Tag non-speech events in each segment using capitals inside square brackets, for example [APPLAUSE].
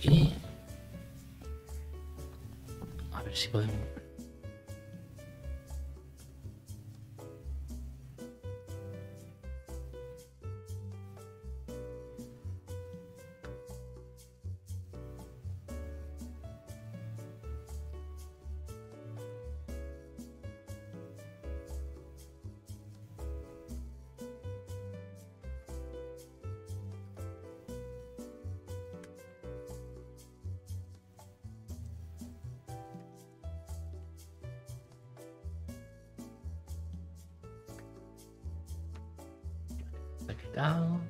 aquí. A ver si podemos down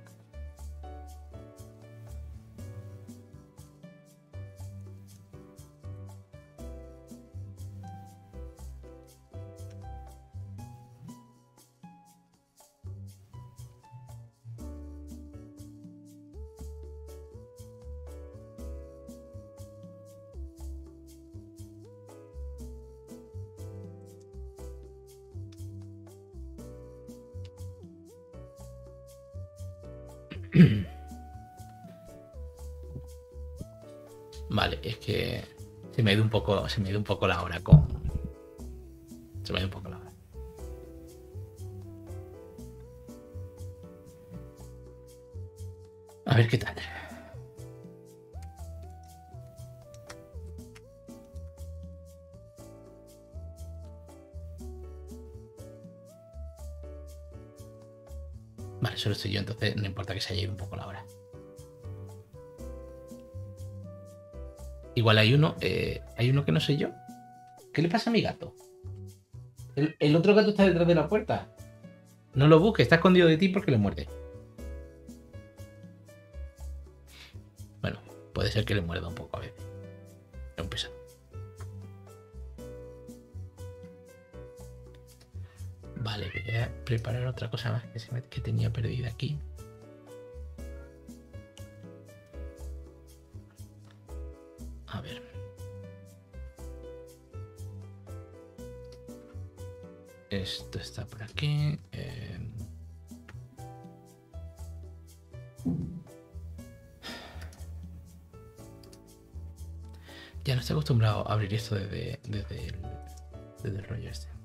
se me ha un poco, se me ha ido un poco la hora con. Se me ha ido un poco la hora. A ver qué tal. Vale, solo estoy yo, entonces no importa que se haya ido un poco la hora. Igual hay uno, eh, hay uno que no sé yo. ¿Qué le pasa a mi gato? El, otro gato está detrás de la puerta. No lo busques, está escondido de ti porque le muerde. Bueno, puede ser que le muerda un poco a ver. Es un Vale, voy a preparar otra cosa más que, que tenía perdida aquí. Esto está por aquí. Eh, ya no estoy acostumbrado a abrir esto desde, desde, el, desde el este.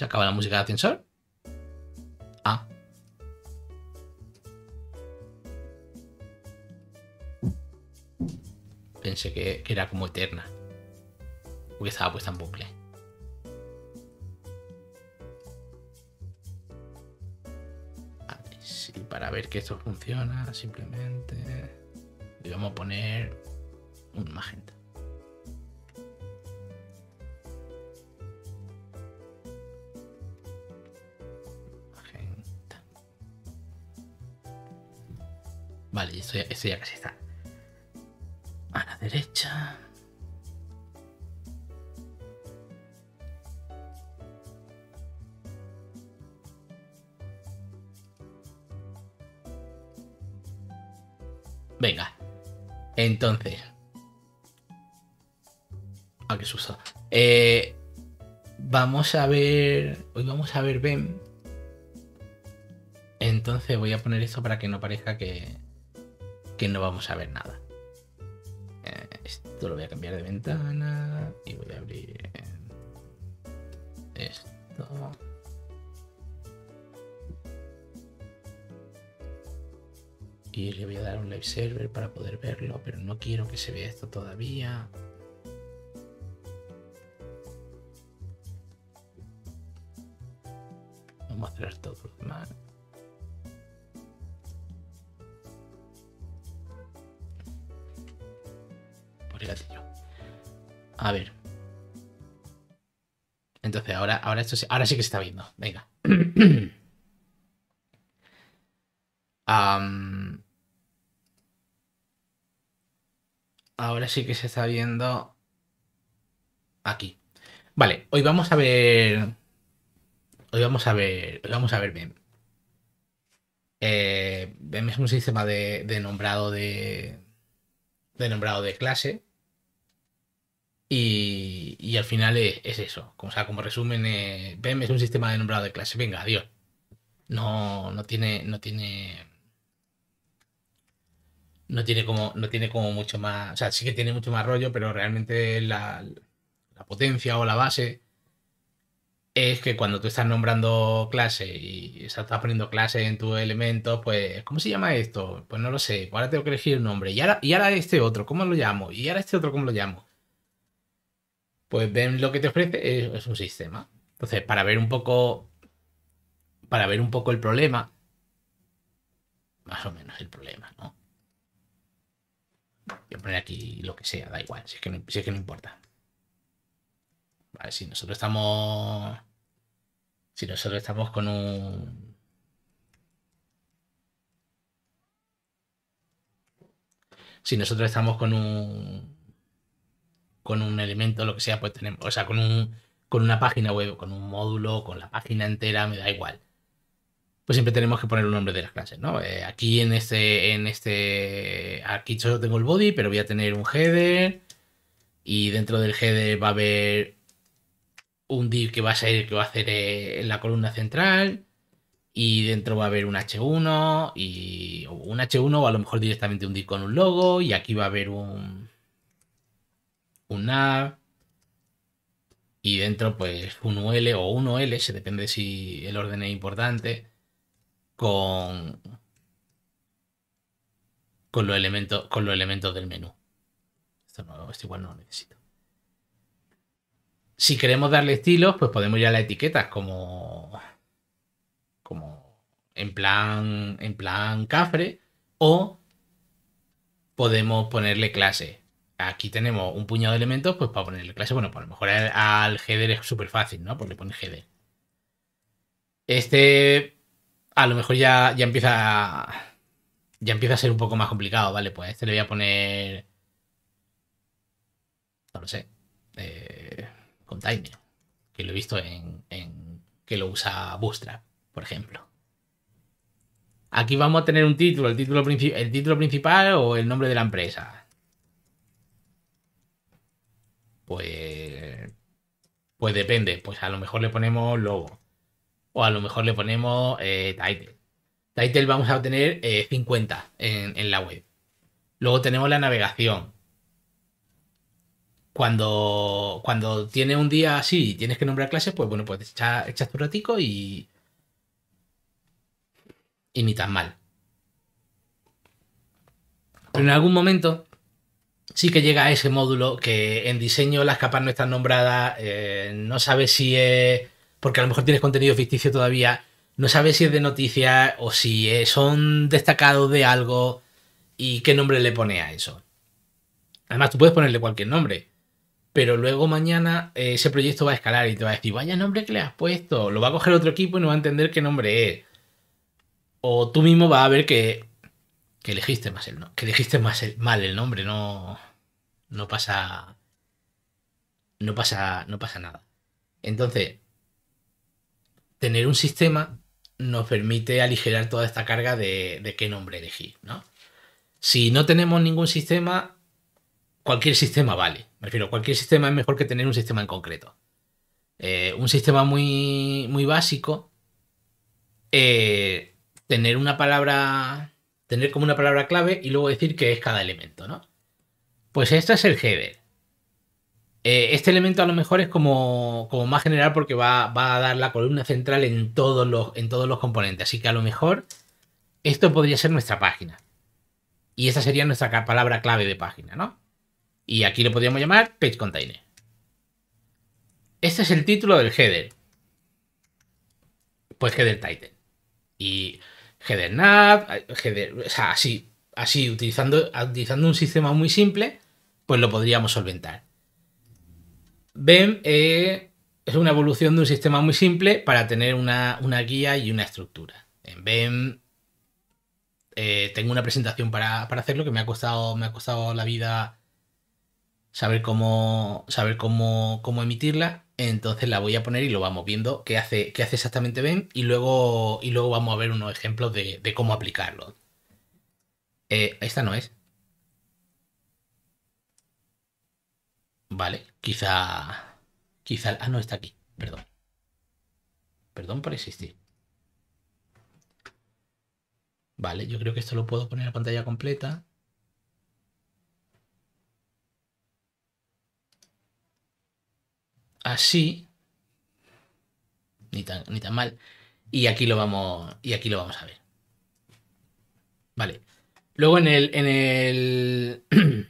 ¿Se acaba la música de ascensor? Ah. Pensé que, era como eterna. Porque estaba puesta en bucle. para ver que esto funciona, simplemente le vamos a poner un magenta. ese ya, casi está. A la derecha. Venga. Entonces. Ah, qué susto. Eh, vamos a ver. Hoy vamos a ver ven Entonces voy a poner esto para que no parezca que que no vamos a ver nada. Eh, esto lo voy a cambiar de ventana y voy a abrir esto. Y le voy a dar un live server para poder verlo, pero no quiero que se vea esto todavía. ahora, sí que se está viendo. Venga. [CLEARS THROAT] ahora sí que se está viendo aquí. Vale, hoy vamos a ver... Hoy vamos a ver... vamos a ver bien. Vemos eh, un sistema de, nombrado de nombrado de clase y y al final es, eso. O sea, como resumen, eh, es un sistema de nombrado de clase. Venga, adiós. No, no tiene, no tiene. No tiene como, no tiene como mucho más. O sea, sí que tiene mucho más rollo, pero realmente la, potencia o la base es que cuando tú estás nombrando clase y estás poniendo clase en tus elementos, pues, ¿cómo se llama esto? Pues no lo sé. Ahora tengo que elegir un nombre. Y ahora, y ahora este otro, ¿cómo lo llamo? Y ahora este otro, ¿cómo lo llamo? pues ven lo que te ofrece, es, un sistema. Entonces, para ver un poco, para ver un poco el problema, más o menos el problema, ¿no? Voy a poner aquí lo que sea, da igual, si es que no, si es que no importa. Vale, si nosotros estamos. Si nosotros estamos con un. Si nosotros estamos con un con un elemento, lo que sea, pues tenemos, o sea, con, un, con una página web, con un módulo, con la página entera, me da igual. Pues siempre tenemos que poner un nombre de las clases, ¿no? Eh, aquí en este, en este, aquí solo tengo el body, pero voy a tener un header y dentro del header va a haber un div que va a ser que va a hacer en eh, la columna central y dentro va a haber un H1 y un H1 o a lo mejor directamente un div con un logo y aquí va a haber un un nav y dentro pues un UL o un OL, se depende si el orden es importante, con, con, los, elementos, con los elementos del menú. Esto, igual no lo necesito. Si queremos darle estilos, pues podemos ir a las etiquetas como, como en plan, en plan cafre o podemos ponerle clase aquí tenemos un puñado de elementos, pues para ponerle clase, bueno, pues a lo mejor al, header es súper fácil, ¿no? Pues le pone header. Este a lo mejor ya, ya empieza ya empieza a ser un poco más complicado, ¿vale? Pues a este le voy a poner... No lo sé. Eh, container. Que lo he visto en, que lo usa Bootstrap, por ejemplo. Aquí vamos a tener un título, el título, el título principal o el nombre de la empresa Pues, pues depende. Pues a lo mejor le ponemos logo. O a lo mejor le ponemos title. Eh, title vamos a tener 50 eh, en, la web. Luego tenemos la navegación. Cuando, cuando tiene un día así y tienes que nombrar clases, pues bueno, pues echas, tu ratico y. Y ni tan mal. Pero en algún momento sí que llega a ese módulo que en diseño las capas no están nombradas, eh, no sabes si es, porque a lo mejor tienes contenido ficticio todavía, no sabes si es de noticias o si son destacados de algo y qué nombre le pone a eso. Además, tú puedes ponerle cualquier nombre, pero luego mañana eh, ese proyecto va a escalar y te va a decir, vaya nombre que le has puesto, lo va a coger otro equipo y no va a entender qué nombre es. O tú mismo vas a ver que, que elegiste, más que más mal el nombre, no, no pasa. No pasa. No pasa nada. Entonces, tener un sistema nos permite aligerar toda esta carga de, qué nombre elegir, ¿no? Si no tenemos ningún sistema, cualquier sistema vale. Me refiero, cualquier sistema es mejor que tener un sistema en concreto. Eh, un sistema muy, muy básico, eh, tener una palabra, tener como una palabra clave y luego decir qué es cada elemento, ¿no? Pues este es el header. Eh, este elemento a lo mejor es como, más general porque va, a dar la columna central en todos, los, en todos los componentes. Así que a lo mejor esto podría ser nuestra página. Y esta sería nuestra palabra clave de página, ¿no? Y aquí lo podríamos llamar page container. Este es el título del header. Pues header title. Y header nav, eh, header, o sea, así, así utilizando, utilizando un sistema muy simple pues lo podríamos solventar. BEM eh, es una evolución de un sistema muy simple para tener una, guía y una estructura. En BEM eh, tengo una presentación para, hacerlo que me ha costado, me ha costado la vida saber cómo, saber cómo, emitirla. Entonces la voy a poner y lo vamos viendo qué hace, hace exactamente BEM y luego, y luego vamos a ver unos ejemplos de, cómo aplicarlo. Eh, esta no es. Vale, quizá... Quizá... Ah, no, está aquí. Perdón. Perdón por existir. Vale, yo creo que esto lo puedo poner a pantalla completa. Así. Ni tan, mal. Y aquí lo vamos. Y aquí lo vamos a ver. Vale. Luego en el. En el [CLEARS THROAT]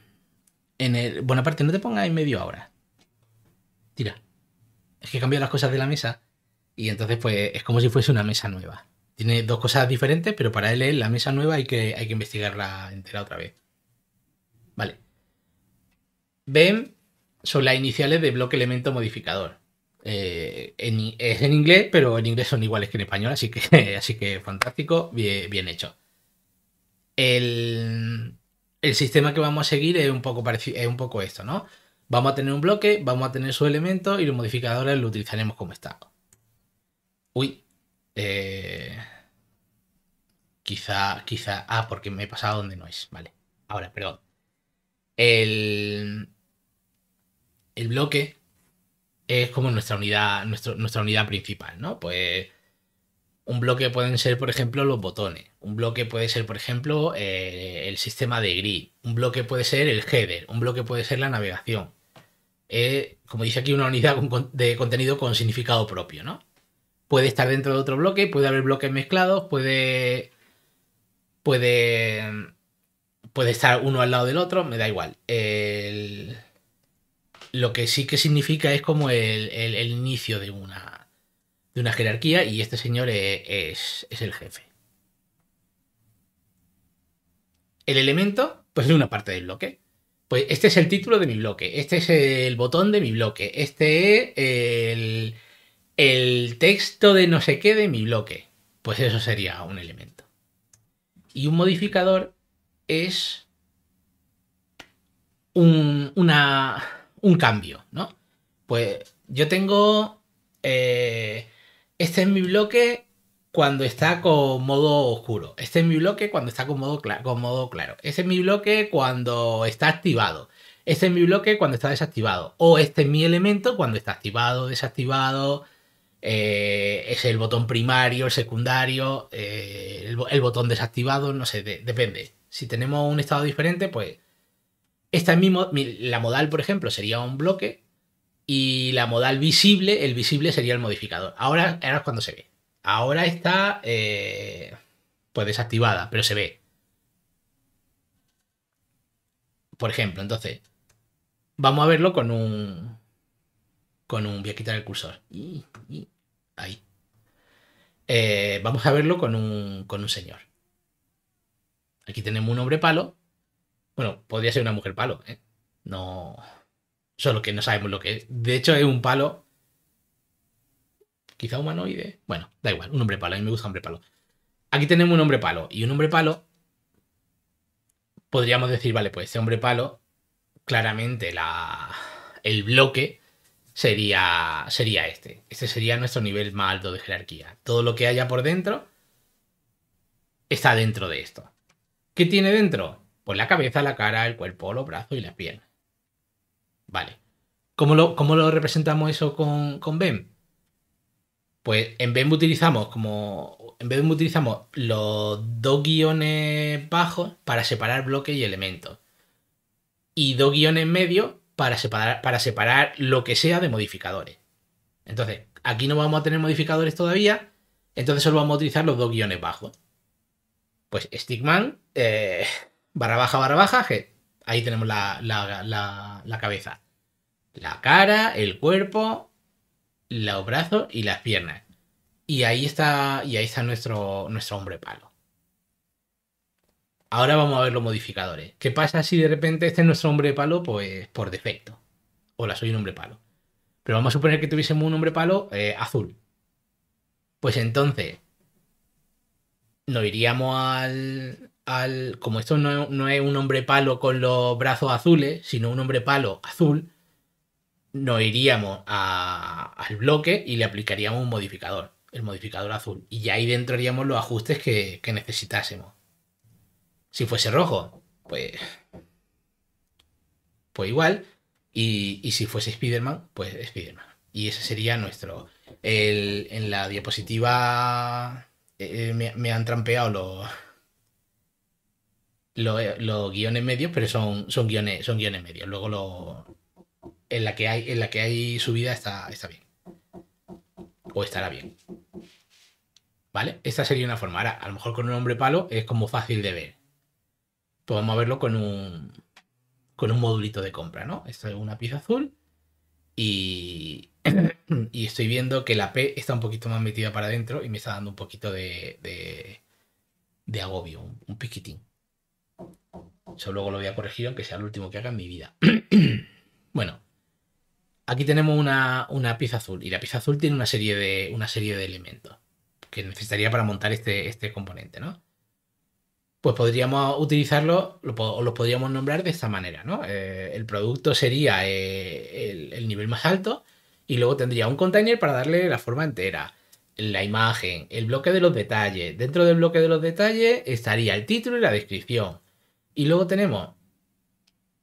En parte, bueno, aparte, no te pongas en medio ahora. Tira. Es que cambia las cosas de la mesa y entonces pues es como si fuese una mesa nueva. Tiene dos cosas diferentes, pero para él es la mesa nueva hay que, hay que investigarla entera otra vez. Vale. Ven, son las iniciales de bloque elemento modificador. Eh, es en inglés, pero en inglés son iguales que en español, así que, [LAUGHS] así que fantástico, bien, bien hecho. El, el sistema que vamos a seguir es un poco, es un poco esto, ¿no? Vamos a tener un bloque, vamos a tener su elemento y los modificadores lo utilizaremos como está. Uy. Eh, quizá, quizá... Ah, porque me he pasado donde no es. Vale. Ahora, perdón. El, el bloque es como nuestra unidad, nuestra unidad principal, ¿no? Pues un bloque pueden ser, por ejemplo, los botones. Un bloque puede ser, por ejemplo, eh, el sistema de grid. Un bloque puede ser el header. Un bloque puede ser la navegación. Eh, como dice aquí, una unidad de contenido con significado propio, ¿no? Puede estar dentro de otro bloque, puede haber bloques mezclados, puede. Puede. Puede estar uno al lado del otro, me da igual. lo que sí que significa es como el, el inicio de una, de una jerarquía y este señor eh, es, el jefe. El elemento, pues es una parte del bloque. Pues este es el título de mi bloque, este es el botón de mi bloque, este es el, el texto de no sé qué de mi bloque. Pues eso sería un elemento. Y un modificador es un, una, un cambio, ¿no? Pues yo tengo eh, este es mi bloque cuando está con modo oscuro. Este es mi bloque cuando está con modo, claro. Este es mi bloque cuando está activado. Este es mi bloque cuando está desactivado. O este es mi elemento cuando está activado, desactivado. Eh, es el botón primario, el secundario, eh, el, botón desactivado, no sé, depende. Si tenemos un estado diferente, pues esta es la modal, por ejemplo, sería un bloque y la modal visible, el visible sería el modificador. Ahora, ahora es cuando se ve. Ahora está eh, pues desactivada, pero se ve. Por ejemplo, entonces, vamos a verlo con un... Con un... Voy a quitar el cursor. Ahí. Eh, vamos a verlo con un, con un señor. Aquí tenemos un hombre palo. Bueno, podría ser una mujer palo, ¿eh? No... Solo que no sabemos lo que es. De hecho, es un palo. Quizá humanoide. Bueno, da igual, un hombre palo. A mí me gusta hombre palo. Aquí tenemos un hombre palo. Y un hombre palo. Podríamos decir, vale, pues este hombre palo. Claramente la, el bloque sería, sería este. Este sería nuestro nivel más alto de jerarquía. Todo lo que haya por dentro está dentro de esto. ¿Qué tiene dentro? Pues la cabeza, la cara, el cuerpo, los brazos y las piernas. Vale. ¿Cómo lo, lo representamos eso con, con BEM? Pues en BEM utilizamos como. En BEM utilizamos los dos guiones bajos para separar bloques y elementos. Y dos guiones medios para separar, para separar lo que sea de modificadores. Entonces, aquí no vamos a tener modificadores todavía. Entonces solo vamos a utilizar los dos guiones bajos. Pues Stickman, eh, [LAUGHS] barra baja, barra baja, Ahí tenemos la, cabeza. La cara, el cuerpo, los brazos y las piernas. Y ahí está, y ahí está nuestro, nuestro hombre palo. Ahora vamos a ver los modificadores. ¿Qué pasa si de repente este es nuestro hombre palo? Pues por defecto. Hola, soy un hombre palo. Pero vamos a suponer que tuviésemos un hombre palo eh, azul. Pues entonces, nos iríamos al, como esto no, no, es un hombre palo con los brazos azules, sino un hombre palo azul, nos iríamos al bloque y le aplicaríamos un modificador, el modificador azul. Y ya ahí dentro haríamos los ajustes que, necesitásemos. Si fuese rojo, pues. Pues igual. Y, si fuese Spiderman pues Spiderman Y ese sería nuestro. El, en la diapositiva eh, me han trampeado los eh, los guiones medios, pero son, son guiones, son guiones medios. Luego lo, en la que hay, en la que hay subida está, está bien. O estará bien. ¿Vale? Esta sería una forma. Ahora, a lo mejor con un hombre palo es como fácil de ver. podemos pues verlo con un. con un modulito de compra, ¿no? Esta es una pieza azul. Y. [CLEARS THROAT] y estoy viendo que la P está un poquito más metida para adentro y me está dando un poquito de. de, agobio, un piquitín. Eso luego lo voy a corregir, aunque sea el último que haga en mi vida. [CLEARS THROAT] bueno, aquí tenemos una, pieza azul y la pieza azul tiene una serie de, una serie de elementos que necesitaría para montar este, este componente, ¿no? Pues podríamos utilizarlo, lo, o los podríamos nombrar de esta manera, eh, el producto sería eh, el, el nivel más alto y luego tendría un container para darle la forma entera la imagen, el bloque de los detalles. Dentro del bloque de los detalles estaría el título y la descripción. Y luego tenemos,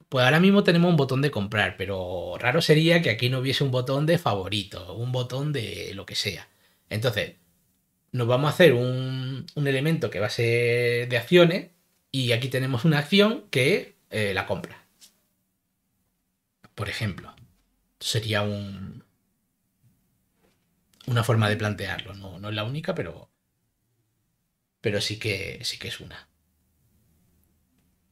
pues ahora mismo tenemos un botón de comprar, pero raro sería que aquí no hubiese un botón de favorito, un botón de lo que sea. Entonces, nos vamos a hacer un, elemento que va a ser de acciones y aquí tenemos una acción que es eh, la compra. Por ejemplo, sería un, una forma de plantearlo. No, no es la única, pero, pero sí, que, sí que es una.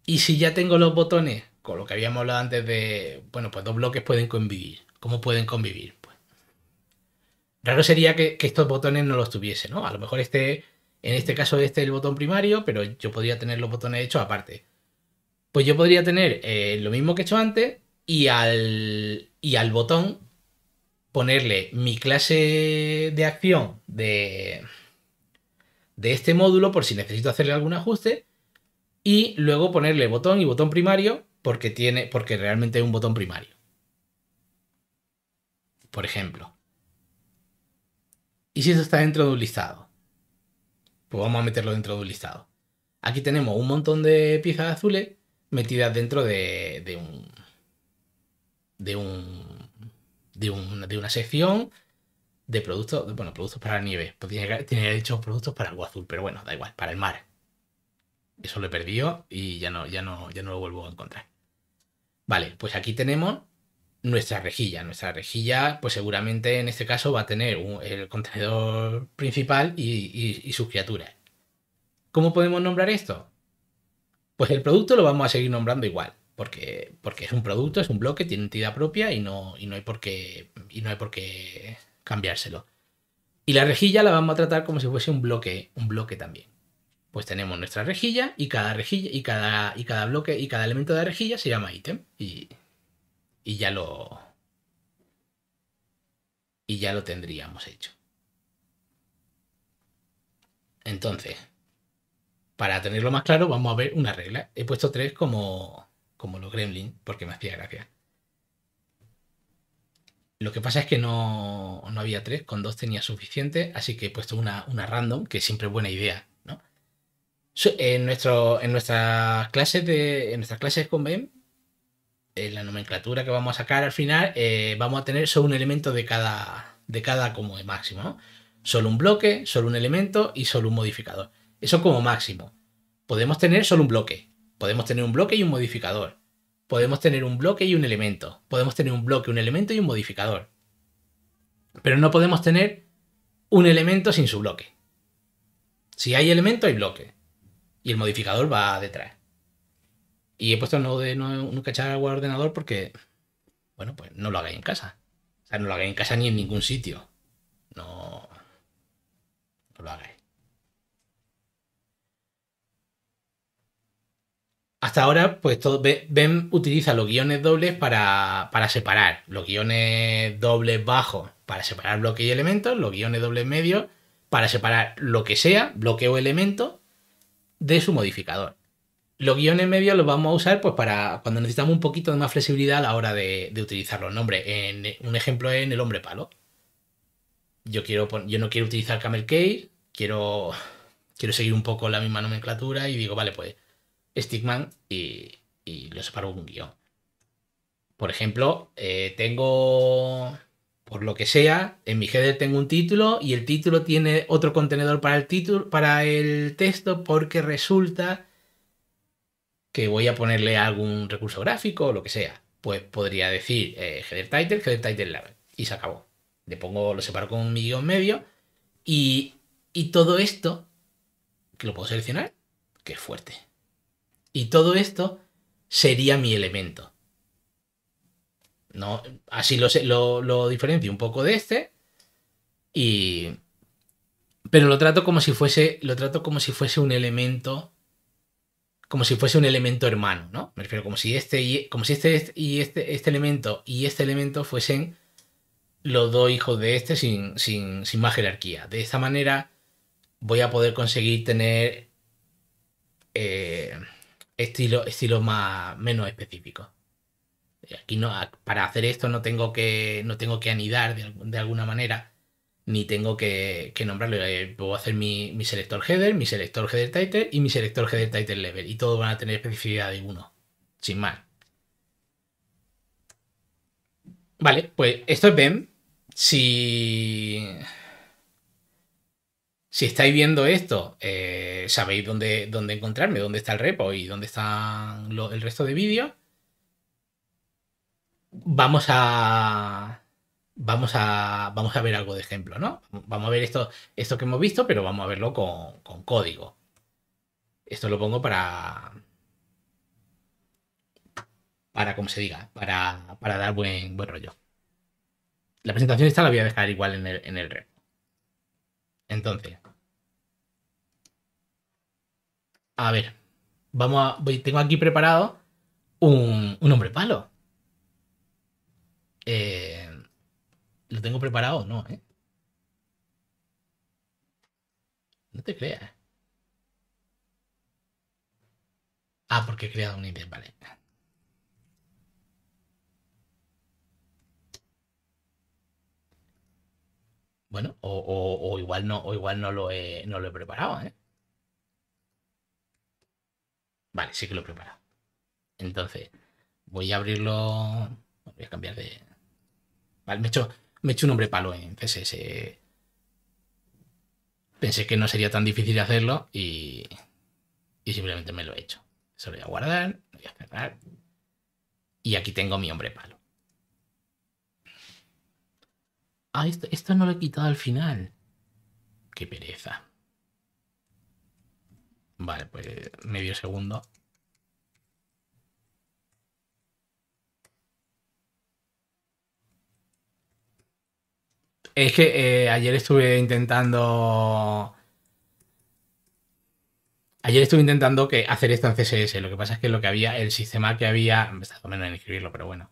Y si ya tengo los botones, con lo que habíamos hablado antes de, bueno, pues dos bloques pueden convivir. ¿Cómo pueden convivir? Pues raro sería que, estos botones no los tuviese, ¿no? A lo mejor este, en este caso este es el botón primario, pero yo podría tener los botones hechos aparte. Pues yo podría tener eh, lo mismo que he hecho antes y al, y al botón ponerle mi clase de acción de, de este módulo por si necesito hacerle algún ajuste y luego ponerle botón y botón primario porque, tiene, porque realmente es un botón primario. Por ejemplo. ¿Y si eso está dentro de un listado? Pues vamos a meterlo dentro de un listado. Aquí tenemos un montón de piezas azules metidas dentro de, de un. de un. de, de una sección de productos. Bueno, productos para la nieve. Pues tiene, tiene hechos productos para algo azul, pero bueno, da igual, para el mar. Eso lo he perdido y ya no, ya no, ya no lo vuelvo a encontrar. Vale, pues aquí tenemos nuestra rejilla. Nuestra rejilla, pues seguramente en este caso va a tener el contenedor principal y, y, sus criaturas. ¿Cómo podemos nombrar esto? Pues el producto lo vamos a seguir nombrando igual, porque, porque es un producto, es un bloque, tiene entidad propia y no, y no, hay por qué, y no hay por qué cambiárselo. Y la rejilla la vamos a tratar como si fuese un bloque, un bloque también pues tenemos nuestra rejilla y cada rejilla y cada, y cada bloque y cada elemento de la rejilla se llama ítem y, ya lo y ya lo tendríamos hecho. Entonces, para tenerlo más claro, vamos a ver una regla. He puesto tres como, como los gremlin, porque me hacía gracia. Lo que pasa es que no, no había tres, con dos tenía suficiente, así que he puesto una, una random, que siempre es buena idea en, nuestro, en, nuestras clases de, en nuestras clases con BEM, en la nomenclatura que vamos a sacar al final, eh, vamos a tener solo un elemento de cada, de cada como máximo. Solo un bloque, solo un elemento y solo un modificador. Eso como máximo. Podemos tener solo un bloque. Podemos tener un bloque y un modificador. Podemos tener un bloque y un elemento. Podemos tener un bloque, un elemento y un modificador. Pero no podemos tener un elemento sin su bloque. Si hay elemento, hay bloque y el modificador va detrás. Y he puesto no de nunca echar agua al ordenador porque, bueno, pues no lo hagáis en casa. O sea, no lo hagáis en casa ni en ningún sitio. No, lo hagáis. Hasta ahora, pues todo, Ben utiliza los guiones dobles para, separar. Los guiones dobles bajos para separar bloque y elementos. Los guiones dobles medios para separar lo que sea, bloqueo o elemento de su modificador. Los guiones medios los vamos a usar pues, para cuando necesitamos un poquito de más flexibilidad a la hora de, utilizar los nombres. En, un ejemplo es en el hombre palo. Yo, quiero, yo no quiero utilizar camel case, quiero, quiero seguir un poco la misma nomenclatura y digo, vale, pues Stickman y, y lo separo con un guión. Por ejemplo, eh, tengo por lo que sea, en mi header tengo un título y el título tiene otro contenedor para el título, para el texto, porque resulta que voy a ponerle algún recurso gráfico o lo que sea. Pues podría decir header eh, title, header title label y se acabó. Le pongo, lo separo con un guión medio y, y todo esto, que lo puedo seleccionar, que es fuerte. Y todo esto sería mi elemento. No, así lo, lo, lo diferencio un poco de este. Pero lo trato como si fuese. Lo trato como si fuese un elemento. Como si fuese un elemento hermano, ¿no? Me refiero como si este y como si este, este y este, este elemento y este elemento fuesen los dos hijos de este sin, más jerarquía. De esta manera voy a poder conseguir tener eh, estilos estilo más menos específicos. Aquí no, para hacer esto no tengo que, no tengo que anidar de, alguna manera, ni tengo que, que nombrarlo. Eh, puedo hacer mi, selector header, mi selector header title y mi selector header title level. Y todos van a tener especificidad de uno, sin más. Vale, pues esto es BEM. Si, estáis viendo esto, eh, sabéis dónde, dónde encontrarme, dónde está el repo y dónde está el resto de vídeos vamos a vamos a, vamos a ver algo de ejemplo, ¿no? Vamos a ver esto, esto que hemos visto, pero vamos a verlo con, código. Esto lo pongo para, para como se diga, para, dar buen, buen rollo. La presentación esta la voy a dejar igual en el, en red. Entonces, a ver, vamos a, tengo aquí preparado un hombre palo. Eh, ¿Lo tengo preparado o no? Eh? No te creas. Ah, porque he creado un ítem, vale. Bueno, o, igual no, o igual no lo he, no lo he preparado, ¿eh? Vale, sí que lo he preparado. Entonces, voy a abrirlo. Voy a cambiar de, ¿vale? Me he hecho, un hombre palo en CSS. Pensé que no sería tan difícil hacerlo y, y simplemente me lo he hecho. Se lo voy a guardar, voy a cerrar. Y aquí tengo mi hombre palo. Ah, esto, esto no lo he quitado al final. Qué pereza. Vale, pues medio segundo. Es que eh, ayer estuve intentando. Ayer estuve intentando que hacer esto en CSS. Lo que pasa es que lo que había, el sistema que había. Me está menos en escribirlo, pero bueno.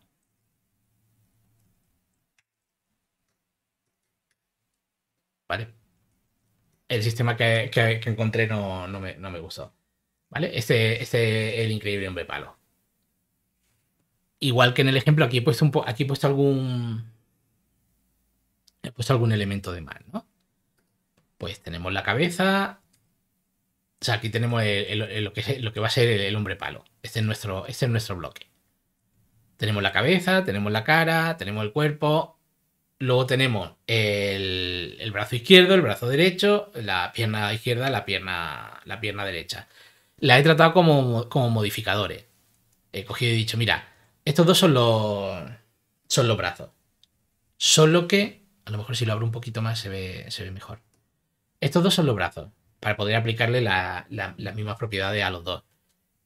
¿Vale? El sistema que, que, encontré no, no, me, no, me, gustó. ¿Vale? Este, este, es el increíble hombre palo. Igual que en el ejemplo, aquí puesto un aquí he puesto algún he eh, puesto algún elemento de más, ¿no? Pues tenemos la cabeza. O sea, aquí tenemos lo, que, va a ser el, hombre palo. Este es, nuestro, este es nuestro bloque. Tenemos la cabeza, tenemos la cara, tenemos el cuerpo. Luego tenemos el, brazo izquierdo, el brazo derecho, la pierna izquierda, la pierna, la pierna derecha. La he tratado como, modificadores. He cogido y he dicho, mira, estos dos son los, son los brazos. Solo que a lo mejor si lo abro un poquito más se ve, se ve mejor. Estos dos son los brazos, para poder aplicarle las mismas propiedades a los dos.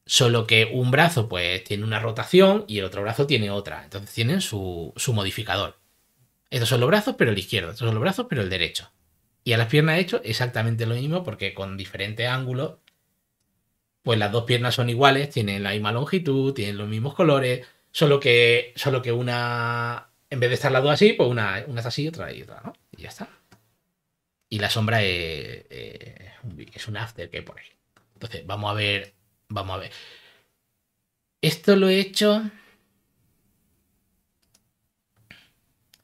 Solo que un brazo pues tiene una rotación y el otro brazo tiene otra. Entonces tienen su, su modificador. Estos son los brazos, pero el izquierdo. Estos son los brazos, pero el derecho. Y a las piernas he hecho exactamente lo mismo porque con diferentes ángulos, pues las dos piernas son iguales, tienen la misma longitud, tienen los mismos colores, solo que, solo que una, en vez de estar las dos así, pues una, una así, otra y otra, ¿no? Y ya está. Y la sombra es, un after que por ahí. Entonces, vamos a ver. Vamos a ver. Esto lo he hecho.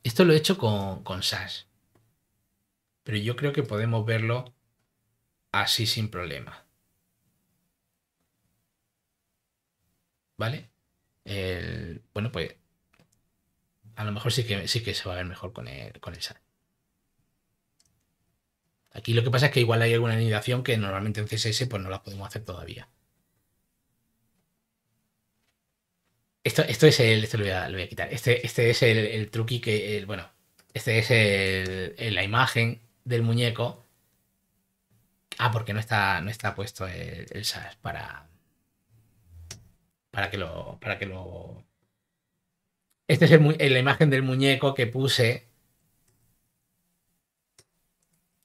Esto lo he hecho con, con Sash. Pero yo creo que podemos verlo así sin problema. ¿Vale? bueno, pues a lo mejor sí que, sí que se va a ver mejor con el, con el Aquí lo que pasa es que igual hay alguna anidación que normalmente en CSS pues no la podemos hacer todavía. Esto, esto es el. lo voy a, quitar. Este, este, es el, el truqui que. bueno, este es la imagen del muñeco. Ah, porque no está, no está puesto el, SAS para. Para que lo. Para que lo esta es la imagen del muñeco que puse.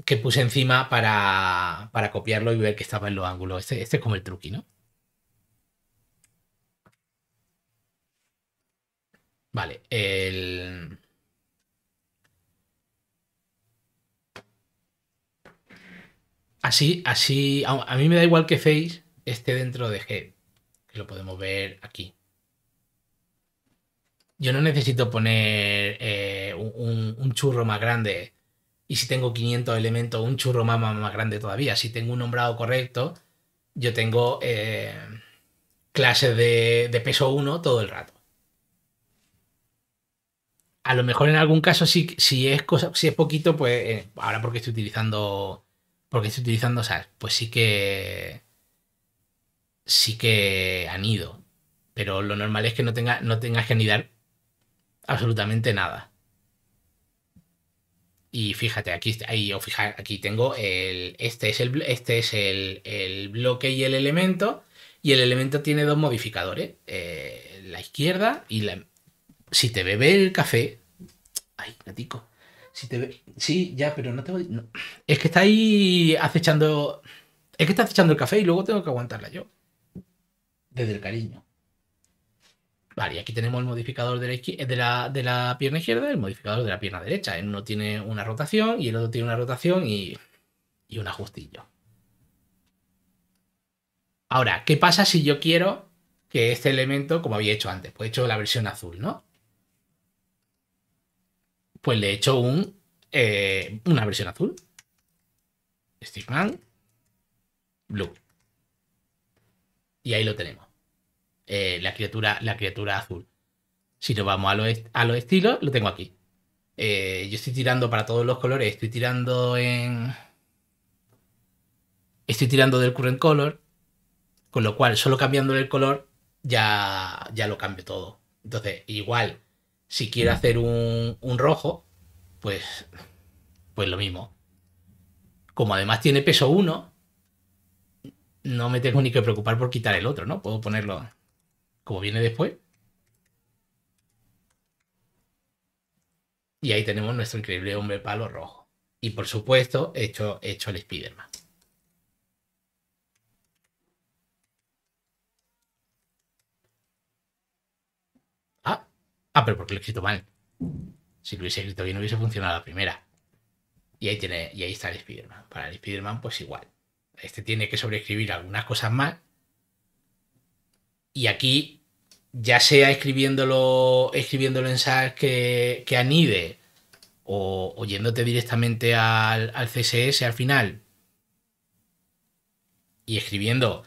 Que puse encima para, para copiarlo y ver que estaba en los ángulos. Este, este, es como el truqui, ¿no? Vale, el. Así, así. A, a mí me da igual que Face esté dentro de G. Que lo podemos ver aquí yo no necesito poner eh, un, churro más grande y si tengo 500 elementos, un churro más, más, grande todavía. Si tengo un nombrado correcto, yo tengo eh, clases de, peso 1 todo el rato. A lo mejor en algún caso, si, si, es, cosa, si es poquito, pues eh, ahora porque estoy utilizando porque estoy utilizando SAS, pues sí que sí que anido. Pero lo normal es que no, tenga, no tengas que anidar absolutamente nada. Y fíjate, aquí, ahí, aquí tengo el, este es, el, este es el, bloque y el elemento, y el elemento tiene dos modificadores, eh, la izquierda y la... Si te bebe el café... Ay, gatico. Si te ve Sí, ya, pero no te Es que está ahí acechando... Es que está acechando el café y luego tengo que aguantarla yo. Desde el cariño. Vale, y aquí tenemos el modificador de la, de la, pierna izquierda y el modificador de la pierna derecha. uno tiene una rotación y el otro tiene una rotación y, un ajustillo. Ahora, ¿qué pasa si yo quiero que este elemento, como había hecho antes, pues he hecho la versión azul, ¿no? Pues le he hecho un, eh, una versión azul. Stickman Blue. Y ahí lo tenemos. Eh, la, criatura, la criatura azul. Si nos vamos a los, a estilos, lo tengo aquí. Eh, yo estoy tirando para todos los colores, estoy tirando en... Estoy tirando del current color, con lo cual solo cambiando el color ya, ya lo cambio todo. Entonces, igual, si quiero hacer un, un rojo, pues, pues lo mismo. Como además tiene peso uno. no me tengo ni que preocupar por quitar el otro, ¿no? Puedo ponerlo como viene después. Y ahí tenemos nuestro increíble hombre palo rojo. Y por supuesto, hecho, hecho el Spider-Man. Ah, ah, pero porque lo he escrito mal. Si lo hubiese escrito bien, hubiese funcionado la primera. Y ahí, tiene, y ahí está el Spiderman. Para el Spider-Man, pues igual. Este tiene que sobreescribir algunas cosas más. Y aquí ya sea escribiéndolo, en SAS que, anide o, oyéndote yéndote directamente al, al, CSS al final y escribiendo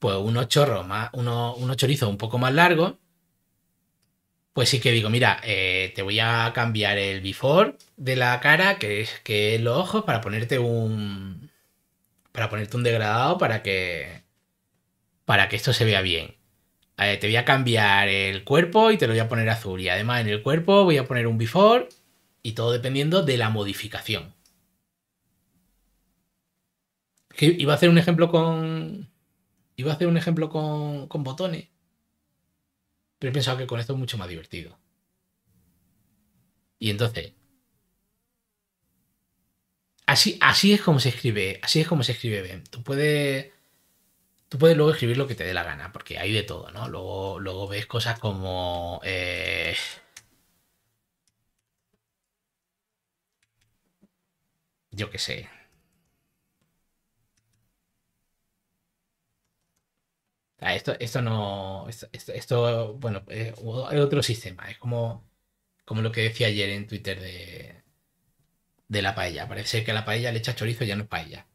pues unos chorros más, unos, chorizos un poco más largos, pues sí que digo, mira, eh, te voy a cambiar el before de la cara, que es, que los ojos, para ponerte un. Para ponerte un degradado para que. Para que esto se vea bien. Eh, te voy a cambiar el cuerpo y te lo voy a poner azul. Y además en el cuerpo voy a poner un before y todo dependiendo de la modificación. iba a hacer un ejemplo con. Iba a hacer un ejemplo con, con botones. Pero he pensado que con esto es mucho más divertido. Y entonces. Así, así es como se escribe. Así es como se escribe Ben. Tú puedes Tú puedes luego escribir lo que te dé la gana, porque hay de todo, ¿no? Luego, luego ves cosas como... Eh, yo qué sé. Ah, esto, esto no. Esto, bueno, es eh, otro sistema. Es como, como lo que decía ayer en Twitter de, de la paella. Parece que a la paella le echa chorizo y ya no es paella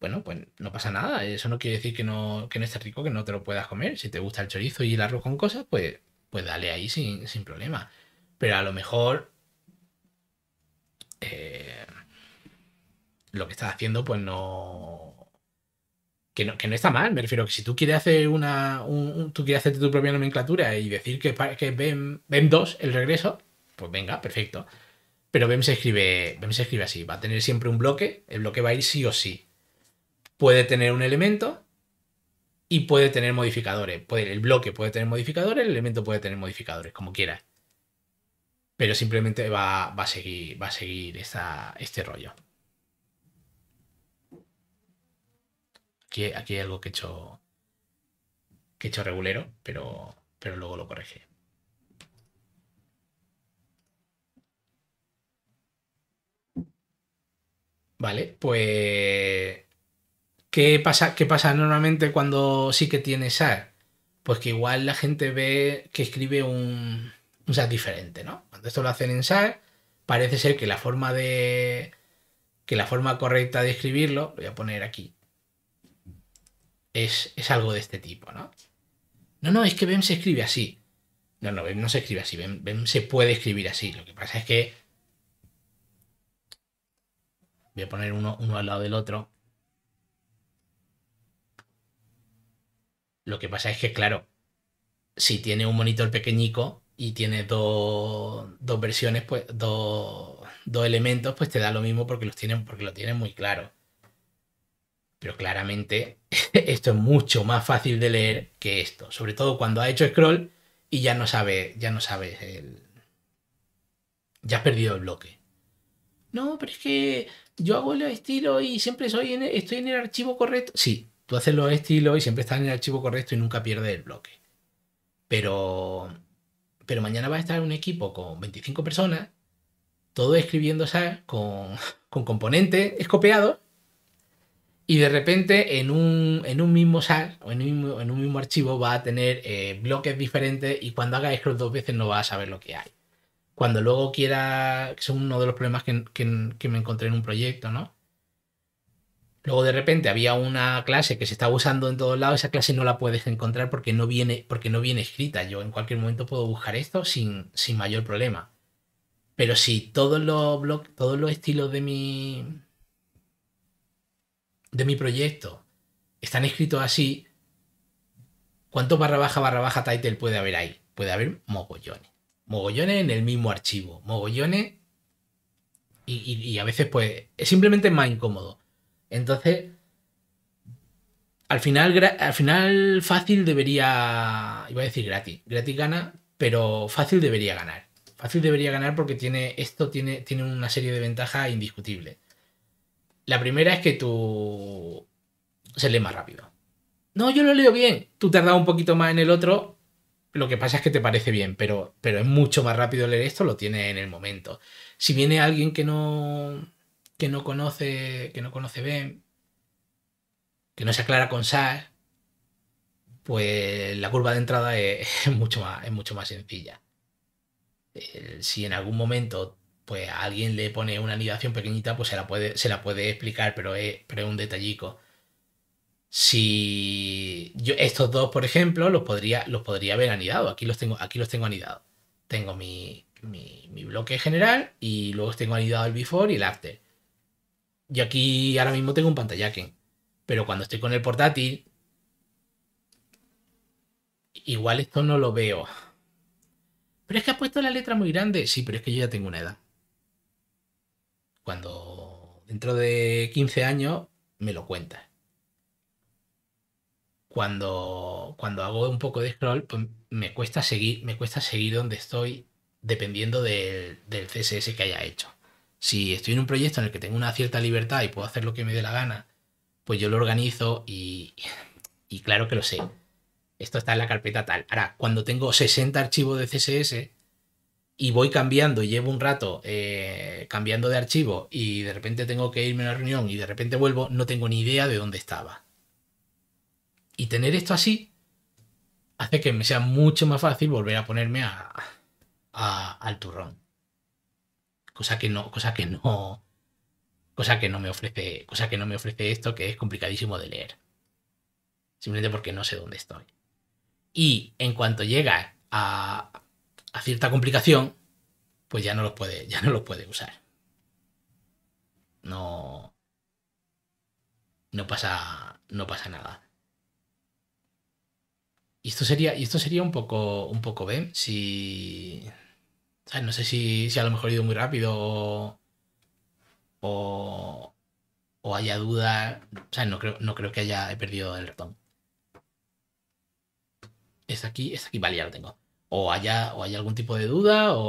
bueno, pues no pasa nada. Eso no quiere decir que no, que no esté rico, que no te lo puedas comer. Si te gusta el chorizo y el arroz con cosas, pues, pues dale ahí sin, problema. Pero a lo mejor eh, lo que estás haciendo, pues no que, no. está mal, me refiero que si tú quieres hacer una. tú quieres hacerte tu propia nomenclatura y decir que, que Vem 2, el regreso, pues venga, perfecto. Pero BEM se escribe. se escribe así. Va a tener siempre un bloque. El bloque va a ir sí o sí puede tener un elemento y puede tener modificadores. el bloque puede tener modificadores, el elemento puede tener modificadores, como quieras. Pero simplemente va, a seguir, va a seguir este rollo. Aquí, aquí, hay algo que he hecho, que he hecho regulero, pero, pero luego lo corregí. Vale, pues ¿Qué pasa, qué pasa normalmente cuando sí que tiene SAR? Pues que igual la gente ve que escribe un, SAR diferente, ¿no? Cuando esto lo hacen en SAR, parece ser que la forma de. que la forma correcta de escribirlo, voy a poner aquí. Es, algo de este tipo, ¿no? No, no, es que BEM se escribe así. No, no, BEM no se escribe así. BEM, se puede escribir así. Lo que pasa es que voy a poner uno, al lado del otro. Lo que pasa es que, claro, si tiene un monitor pequeñico y tiene dos, versiones, pues dos, elementos, pues te da lo mismo porque los tienen, porque lo tienen muy claro. Pero claramente [LAUGHS] esto es mucho más fácil de leer que esto, sobre todo cuando ha hecho scroll y ya no sabe, ya no sabes el... ya has perdido el bloque. No, pero es que yo hago el estilo y siempre soy estoy en el archivo correcto. Sí, tú haces los estilos y siempre estás en el archivo correcto y nunca pierdes el bloque. Pero, pero mañana va a estar un equipo con 25 personas, todo escribiendo SAS con, [LAUGHS] con componentes escopeados, y de repente en un, mismo SAR o en un mismo, archivo va a tener eh, bloques diferentes y cuando haga scroll dos veces no va a saber lo que hay. Cuando luego quiera, que es uno de los problemas que me encontré en un proyecto, ¿no? Luego de repente había una clase que se estaba usando en todos lados, esa clase no la puedes encontrar porque no viene, porque no viene escrita. Yo en cualquier momento puedo buscar esto sin, sin mayor problema. Pero si todos los todos los estilos de mi. de mi proyecto están escritos así, ¿cuánto barra baja barra baja title puede haber ahí? Puede haber mogollones. Mogollones en el mismo archivo. Mogollones. Y, y, a veces, pues, es simplemente más incómodo. Entonces, al final, al final fácil debería, iba a decir gratis, gratis gana, pero fácil debería ganar. Fácil debería ganar porque tiene, esto tiene, tiene una serie de ventajas indiscutibles. La primera es que tú se lee más rápido. No, yo lo leo bien. Tú tardas un poquito más en el otro. Lo que pasa es que te parece bien, pero, pero es mucho más rápido leer esto, lo tiene en el momento. Si viene alguien que no, que no conoce, que no conoce Ben, que no se aclara con SAR, pues la curva de entrada es, [LAUGHS] mucho, más, es mucho más sencilla. Si en algún momento pues alguien le pone una anidación pequeñita, pues se la puede, se la puede explicar, pero es, pero un detallico. Si yo estos dos, por ejemplo, los podría, los podría haber anidado. Aquí los tengo, aquí los tengo anidados. Tengo mi, mi bloque general y luego tengo anidado el before y el after. Yo aquí ahora mismo tengo un pantallaque, pero cuando estoy con el portátil, igual esto no lo veo. Pero es que ha puesto la letra muy grande. Sí, pero es que yo ya tengo una edad. Cuando dentro de 15 años me lo cuentas. Cuando, cuando hago un poco de scroll, pues me cuesta seguir, me cuesta seguir donde estoy dependiendo del CSS que haya hecho. Si estoy en un proyecto en el que tengo una cierta libertad y puedo hacer lo que me dé la gana, pues yo lo organizo y, [LAUGHS] claro que lo sé. Esto está en la carpeta tal. Ahora, cuando tengo 60 archivos de CSS y voy cambiando y llevo un rato eh, cambiando de archivo y de repente tengo que irme a una reunión y de repente vuelvo, no tengo ni idea de dónde estaba. Y tener esto así hace que me sea mucho más fácil volver a ponerme al turrón cosa que no, cosa que no, cosa que no me ofrece, cosa que no me ofrece esto, que es complicadísimo de leer. Simplemente porque no sé dónde estoy. Y en cuanto llega a, cierta complicación, pues ya no lo puede, ya no lo puede usar. No, no pasa, no pasa nada. Y esto sería, y esto sería un poco, un poco si, no sé si, si, a lo mejor he ido muy rápido o, haya dudas. no creo, no creo que haya perdido el ratón. Es aquí, es aquí, vale, ya lo tengo. O haya, o algún tipo de duda o,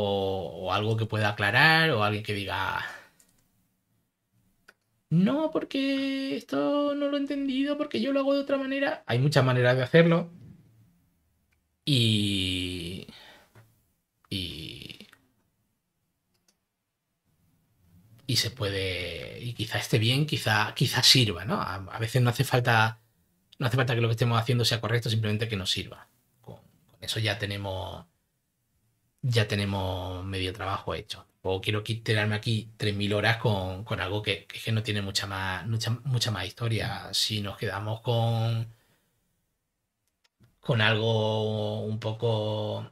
o algo que pueda aclarar o alguien que diga... No, porque esto no lo he entendido, porque yo lo hago de otra manera. Hay muchas maneras de hacerlo. Y y se puede, y quizá esté bien, quizá, quizá sirva, ¿no? A, veces no hace falta, no hace falta que lo que estemos haciendo sea correcto, simplemente que nos sirva. Con, eso ya tenemos, ya tenemos medio trabajo hecho. O quiero quitarme aquí 3.000 horas con, algo que, no tiene mucha más, mucha, mucha más historia. Si nos quedamos con, con algo un poco,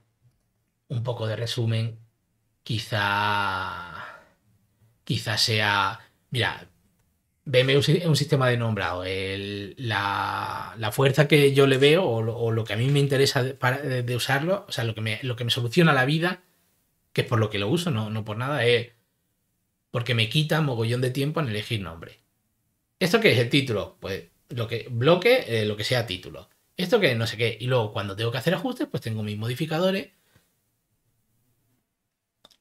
un poco de resumen, quizá quizás sea, mira, veme un, sistema de nombrado, la, fuerza que yo le veo o, lo que a mí me interesa de, usarlo, o sea, lo que, me, lo que me soluciona la vida, que es por lo que lo uso, no, por nada, es porque me quita mogollón de tiempo en elegir nombre. ¿Esto qué es el título? Pues lo que bloque, eh, lo que sea título. Esto que no sé qué. Y luego cuando tengo que hacer ajustes, pues tengo mis modificadores.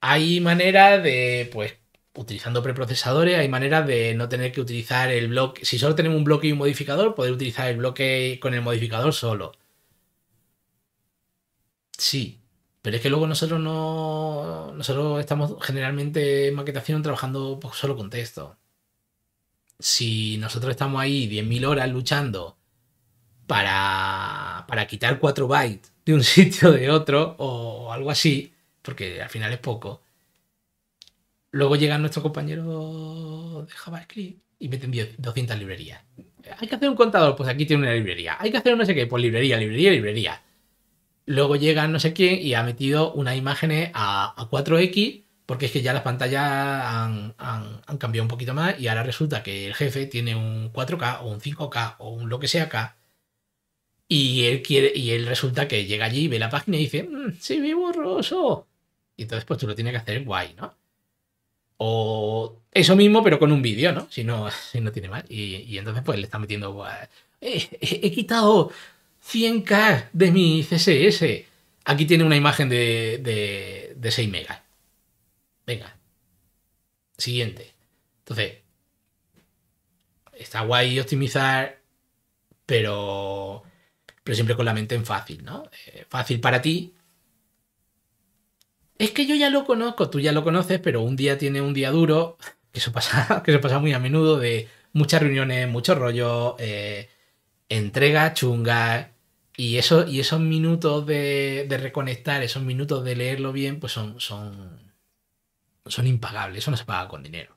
Hay manera de, pues, utilizando preprocesadores hay maneras de no tener que utilizar el bloque. Si solo tenemos un bloque y un modificador, poder utilizar el bloque con el modificador solo. Sí, pero es que luego nosotros no. Nosotros estamos generalmente en maquetación trabajando pues, solo con texto. Si nosotros estamos ahí 10.000 horas luchando para, para quitar 4 bytes de un [LAUGHS] sitio de otro o algo así, porque al final es poco Luego llega nuestro compañero de JavaScript y meten 200 librerías. Hay que hacer un contador, pues aquí tiene una librería. Hay que hacer no sé qué, pues librería, librería, librería. Luego llega no sé quién y ha metido unas imágenes a, 4X porque es que ya las pantallas han, cambiado un poquito más y ahora resulta que el jefe tiene un 4K o un 5K o un lo que sea K y él quiere y él resulta que llega allí ve la página y dice mm, sí, vivo borroso y entonces pues tú lo tienes que hacer guay, ¿no? O eso mismo, pero con un vídeo, ¿no? Si no, [LAUGHS] si no tiene mal. Y, entonces, pues le está metiendo. Eh, eh, he, quitado 100K de mi CSS. Aquí tiene una imagen de, 6 megas. Venga. Siguiente. Entonces, está guay optimizar, pero, pero siempre con la mente en fácil, ¿no? Eh, fácil para ti, es que yo ya lo conozco, tú ya lo conoces, pero un día tiene un día duro, que eso pasa, [LAUGHS] que pasa muy a menudo, de muchas reuniones, mucho rollo, eh, entrega chunga, y, eso, y esos minutos de, reconectar, esos minutos de leerlo bien, pues son, son, son impagables, eso no se paga con dinero.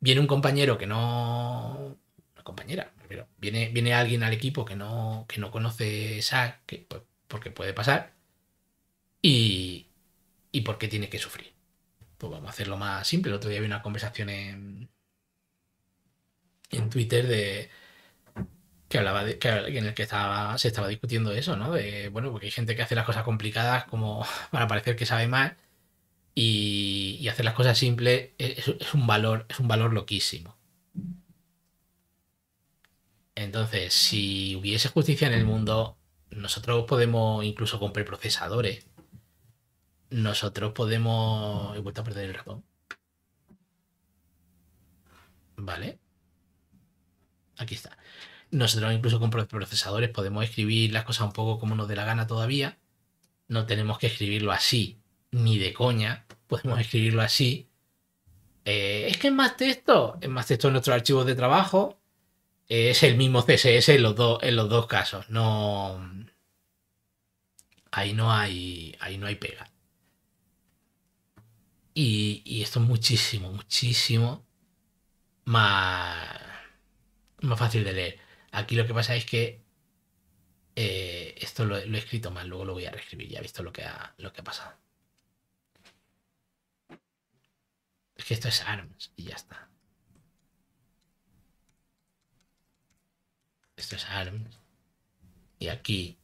Viene un compañero que no... Una compañera, viene, viene alguien al equipo que no, que no conoce SAC, pues, porque puede pasar, y, y por qué tiene que sufrir. Pues vamos a hacerlo más simple. El otro día vi una conversación en, en Twitter de que hablaba en el que estaba, se estaba discutiendo eso, ¿no? De, bueno, porque hay gente que hace las cosas complicadas como [LAUGHS] para parecer que sabe más y, hacer las cosas simples es, un valor, es un valor loquísimo. Entonces, si hubiese justicia en el mundo, nosotros podemos incluso comprar procesadores nosotros podemos. He vuelto a perder el ratón Vale. Aquí está. Nosotros, incluso con procesadores, podemos escribir las cosas un poco como nos dé la gana todavía. No tenemos que escribirlo así, ni de coña. Podemos escribirlo así. Eh, es que es más texto. Es más texto en nuestros archivos de trabajo. es el mismo CSS en los, dos, en los dos casos. No. Ahí no hay. Ahí no hay pega. Y, esto es muchísimo, muchísimo más, más fácil de leer. Aquí lo que pasa es que eh, esto lo, he escrito mal, luego lo voy a reescribir, ya he visto lo que ha, lo que ha pasado. Es que esto es ARMS y ya está. Esto es ARMS. Y aquí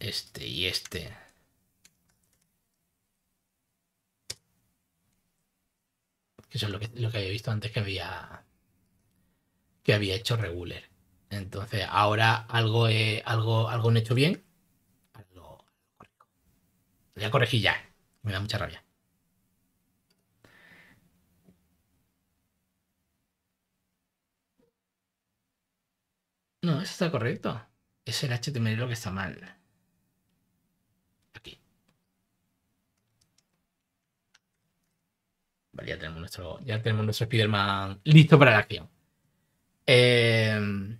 este y este. eso es lo que, había visto antes que había, que había hecho regular. Entonces, ahora algo, he, eh, algo, algo hecho bien. Algo, Lo voy ya. Me da mucha rabia. No, eso está correcto. Es el HTML lo que está mal. ya tenemos nuestro, ya tenemos nuestro Spider-Man listo para la acción. Em,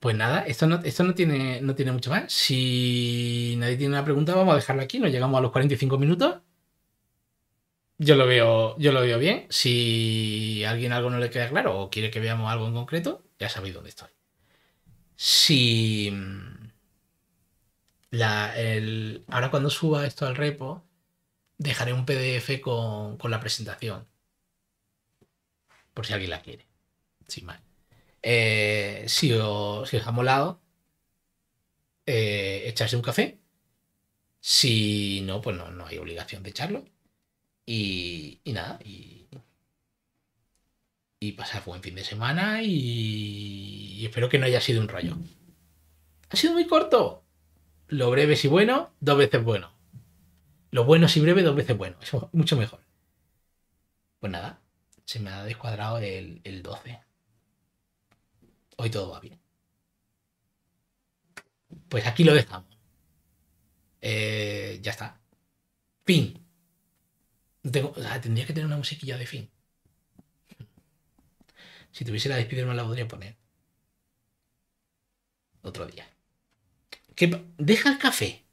pues nada, esto no, esto no, tiene, no tiene mucho más. Si nadie tiene una pregunta, vamos a dejarlo aquí. Nos llegamos a los 45 minutos. Yo lo veo, yo lo veo bien. Si a alguien algo no le queda claro o quiere que veamos algo en concreto, ya sabéis dónde estoy. Si mm, ahora cuando suba esto al repo, dejaré un PDF con, la presentación. Por si alguien la quiere. Sin más. Eh, si, os, si, os, ha molado, eh, echarse un café. Si no, pues no, no hay obligación de echarlo. Y, y nada, y, y pasar buen fin de semana y, espero que no haya sido un rollo. Ha sido muy corto. Lo breve y bueno, dos veces bueno. Lo bueno si breve, dos veces bueno. Es mucho mejor. Pues nada, se me ha descuadrado el, 12. Hoy todo va bien. Pues aquí lo dejamos. Eh, ya está. Fin. tendría que tener una musiquilla de fin. Si tuviese la despedida no la podría poner. Otro día. ¿Qué, deja el café.